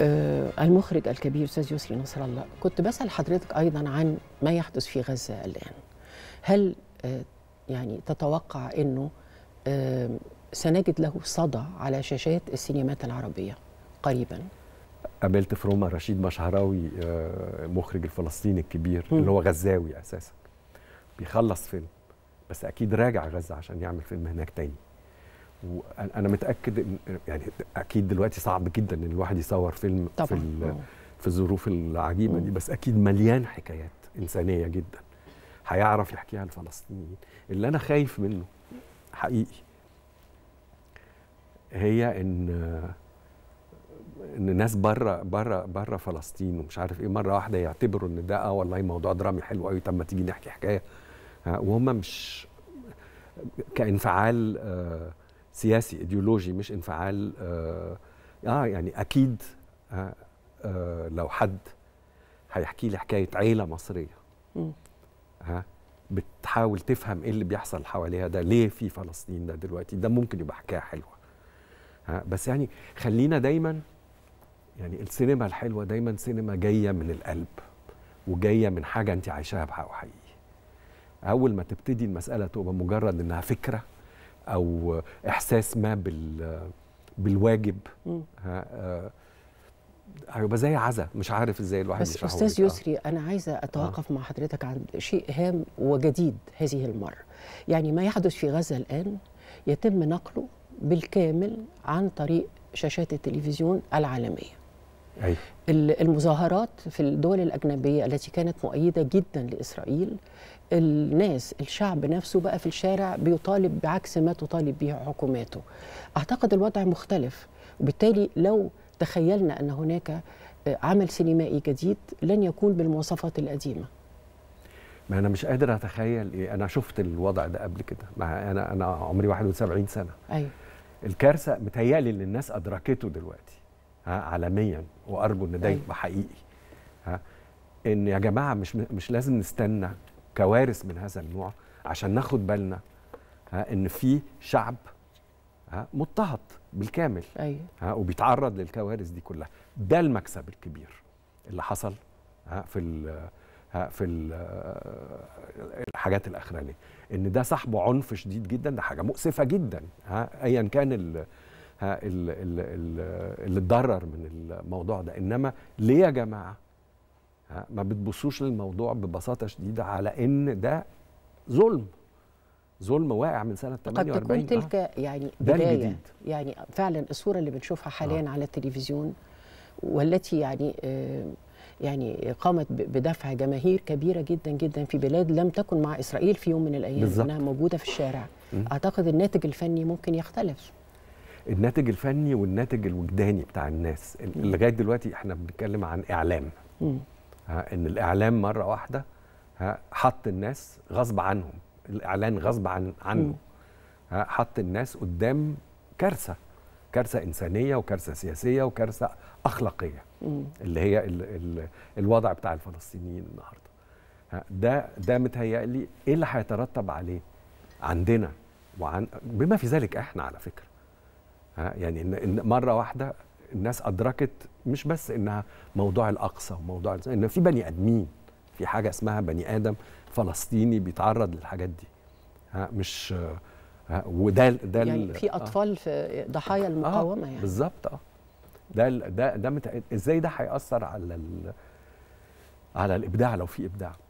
آه، المخرج الكبير استاذ يسري نصر الله كنت بسال حضرتك ايضا عن ما يحدث في غزه الان هل آه، يعني تتوقع انه آه، سنجد له صدى على شاشات السينمات العربيه قريبا قابلت في روما رشيد مشهراوي المخرج الفلسطيني الكبير م. اللي هو غزاوي اساسا بيخلص فيلم بس اكيد راجع غزه عشان يعمل فيلم هناك تاني وانا متاكد ان يعني اكيد دلوقتي صعب جدا ان الواحد يصور فيلم طبعا. في في الظروف العجيبه دي بس اكيد مليان حكايات انسانيه جدا هيعرف يحكيها الفلسطينيين اللي انا خايف منه حقيقي هي ان ان ناس بره بره بره فلسطين ومش عارف ايه مره واحده يعتبروا ان ده اه والله موضوع درامي حلو قوي طب ما تيجي نحكي حكايه آه، وهم مش كانفعال آه سياسي ايديولوجي مش انفعال اه, آه يعني اكيد آه, آه لو حد هيحكي لي حكايه عيله مصريه ها بتحاول تفهم ايه اللي بيحصل حواليها ده ليه في فلسطين ده دلوقتي ده ممكن يبقى حكايه حلوه ها بس يعني خلينا دايما يعني السينما الحلوه دايما سينما جايه من القلب وجايه من حاجه انت عايشاها بحق وحقيقي اول ما تبتدي المساله تبقى مجرد انها فكره او احساس ما بال بالواجب آه، هيبقى زي عزا مش عارف ازاي الواحد بس استاذ آه. يسري انا عايزه اتوقف آه. مع حضرتك عن شيء هام وجديد هذه المره يعني ما يحدث في غزه الان يتم نقله بالكامل عن طريق شاشات التلفزيون العالميه أي. المظاهرات في الدول الأجنبية التي كانت مؤيدة جدا لإسرائيل الناس الشعب نفسه بقى في الشارع بيطالب بعكس ما تطالب به حكوماته أعتقد الوضع مختلف وبالتالي لو تخيلنا أن هناك آه، عمل سينمائي جديد لن يكون بالمواصفات القديمة ما انا مش قادر اتخيل ايه انا شفت الوضع ده قبل كده مع انا انا عمري 71 سنه ايوه الكارثه متهيالي ان الناس ادركته دلوقتي عالميا وارجو ان ده أيوة. يبقى حقيقي ان يا جماعه مش مش لازم نستنى كوارث من هذا النوع عشان ناخد بالنا ان في شعب مضطهد بالكامل أيوة. وبيتعرض للكوارث دي كلها ده المكسب الكبير اللي حصل في ال في ال الحاجات الاخرانيه ان ده صاحبه عنف شديد جدا ده حاجه مؤسفه جدا ايا كان ها اللي اتضرر من الموضوع ده انما ليه يا جماعه ها ما بتبصوش للموضوع ببساطه شديده على ان ده ظلم ظلم واقع من سنه 48 قد تكون تلك آه. يعني بدايه يعني فعلا الصوره اللي بنشوفها حاليا آه. على التلفزيون والتي يعني آه يعني قامت بدفع جماهير كبيره جدا جدا في بلاد لم تكن مع اسرائيل في يوم من الايام بالزبط. انها موجوده في الشارع م. اعتقد الناتج الفني ممكن يختلف الناتج الفني والناتج الوجداني بتاع الناس لغايه دلوقتي احنا بنتكلم عن اعلام ها ان الاعلام مره واحده حط الناس غصب عنهم الاعلان غصب عن عنه حط الناس قدام كارثه كارثه انسانيه وكارثه سياسيه وكارثه اخلاقيه اللي هي ال ال الوضع بتاع الفلسطينيين النهارده ده ده متهيألي ايه اللي هيترتب عليه عندنا وعن بما في ذلك احنا على فكره يعني إن مره واحده الناس ادركت مش بس انها موضوع الاقصى وموضوع ان في بني ادمين في حاجه اسمها بني ادم فلسطيني بيتعرض للحاجات دي ها مش ها وده ده يعني في اطفال آه في ضحايا آه، المقاومه آه يعني بالظبط اه ده ده ده ازاي ده هياثر على على الابداع لو في ابداع